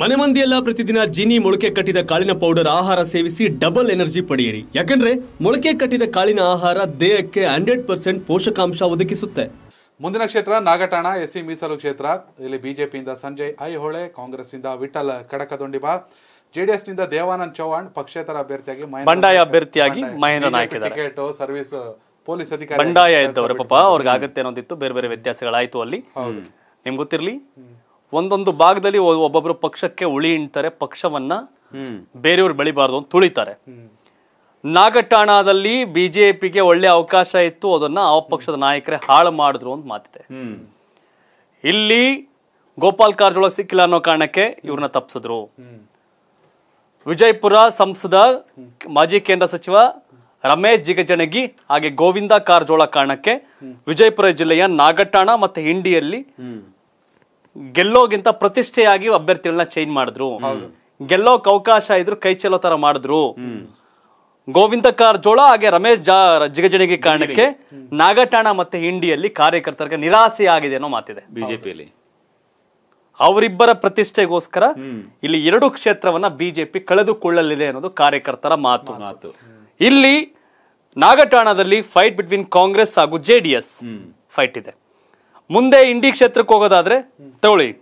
ಮನೆ ಮಂದಿಯೆಲ್ಲ ಪ್ರತಿದಿನ ಜೀನಿ ಮೊಳಕೆ ಕಟ್ಟಿದ ಕಾಳಿನ ಪೌಡರ್ ಆಹಾರ ಸೇವಿಸಿ ಡಬಲ್ ಎನರ್ಜಿ ಪಡೆಯಿರಿ ಯಾಕಂದ್ರೆ ಮೊಳಕೆ ಕಟ್ಟಿದ ಕಾಳಿನ ಆಹಾರ ದೇಹಕ್ಕೆ ಹಂಡ್ರೆಡ್ ಪರ್ಸೆಂಟ್ ಪೋಷಕಾಂಶ ಒದಗಿಸುತ್ತೆ ಮುಂದಿನ ಕ್ಷೇತ್ರ ನಾಗಟಾಣ ಎಸ್ಸಿ ಮೀಸಲು ಕ್ಷೇತ್ರ ಇಲ್ಲಿ ಬಿಜೆಪಿಯಿಂದ ಸಂಜಯ್ ಐಹೊಳೆ ಕಾಂಗ್ರೆಸ್ ಇಂದ ವಿಠಲ್ ಜೆಡಿಎಸ್ ನಿಂದ ದೇವಾನಂದ್ ಚೌಹಾಣ್ ಪಕ್ಷೇತರ ಅಭ್ಯರ್ಥಿಯಾಗಿ ಬಂಡಾಯ ಅಭ್ಯರ್ಥಿಯಾಗಿ Mahendra Naik ticket service police ಅಧಿಕಾರಿ ಬಂಡಾಯ ಇದ್ದವರು ಪಾಪ ಅವ್ರಿಗೆ ಆಗತ್ತೆ ಅನ್ನೋದಿತ್ತು ಬೇರೆ ಬೇರೆ ವ್ಯತ್ಯಾಸಗಳಾಯ್ತು ಅಲ್ಲಿ ನಿಮ್ಗೆ ಗೊತ್ತಿರಲಿ ಒಂದೊಂದು ಭಾಗದಲ್ಲಿ ಒಬ್ಬೊಬ್ರು ಪಕ್ಷಕ್ಕೆ ಉಳಿ ಹಿಂಡ್ತಾರೆ ಪಕ್ಷವನ್ನ ಬೇರೆಯವ್ರು ಬೆಳಿಬಾರ್ದು ಅಂತ ತುಳಿತಾರೆ ನಾಗಠಾಣದಲ್ಲಿ ಬಿಜೆಪಿಗೆ ಒಳ್ಳೆ ಅವಕಾಶ ಇತ್ತು ಅದನ್ನ ಆ ಪಕ್ಷದ ನಾಯಕರೇ ಹಾಳು ಮಾಡಿದ್ರು ಅಂತ ಮಾತಿದೆ ಇಲ್ಲಿ ಗೋಪಾಲ್ ಕಾರಜೋಳ ಸಿಕ್ಕಿಲ್ಲ ಅನ್ನೋ ಕಾರಣಕ್ಕೆ ಇವ್ರನ್ನ ತಪ್ಪಿಸಿದ್ರು ವಿಜಯಪುರ ಸಂಸದ ಮಾಜಿ ಕೇಂದ್ರ ಸಚಿವ ರಮೇಶ್ ಜಿಗಜಣಗಿ ಹಾಗೆ ಗೋವಿಂದ ಕಾರಜೋಳ ಕಾರಣಕ್ಕೆ ವಿಜಯಪುರ ಜಿಲ್ಲೆಯ ನಾಗಠಾಣ ಮತ್ತೆ ಹಿಂಡಿಯಲ್ಲಿ ಗೆಲ್ಲೋಗಿಂತ ಪ್ರತಿಷ್ಠೆಯಾಗಿ ಅಭ್ಯರ್ಥಿಗಳನ್ನ ಚೇಂಜ್ ಮಾಡಿದ್ರು ಗೆಲ್ಲೋಕ್ ಅವಕಾಶ ಇದ್ರು ಕೈ ಚೆಲ್ಲೋ ತರ ಮಾಡಿದ್ರು ಗೋವಿಂದ ಕಾರಜೋಳ ಹಾಗೆ ರಮೇಶ್ ಜಾ ಕಾರಣಕ್ಕೆ ನಾಗಟಾಣ ಮತ್ತೆ ಹಿಂಡಿಯಲ್ಲಿ ಕಾರ್ಯಕರ್ತರಿಗೆ ನಿರಾಸೆ ಆಗಿದೆ ಅನ್ನೋ ಮಾತಿದೆ ಬಿಜೆಪಿಯಲ್ಲಿ ಅವರಿಬ್ಬರ ಪ್ರತಿಷ್ಠೆಗೋಸ್ಕರ ಇಲ್ಲಿ ಎರಡು ಕ್ಷೇತ್ರವನ್ನ ಬಿಜೆಪಿ ಕಳೆದುಕೊಳ್ಳಲಿದೆ ಅನ್ನೋದು ಕಾರ್ಯಕರ್ತರ ಮಾತು ಮಾತು ಇಲ್ಲಿ ನಾಗಟಾಣದಲ್ಲಿ ಫೈಟ್ ಬಿಟ್ವೀನ್ ಕಾಂಗ್ರೆಸ್ ಹಾಗೂ ಜೆಡಿಎಸ್ ಫೈಟ್ ಇದೆ ಮುಂದೆ ಇಂಡಿ ಕ್ಷೇತ್ರಕ್ಕೆ ಹೋಗೋದಾದ್ರೆ Totally.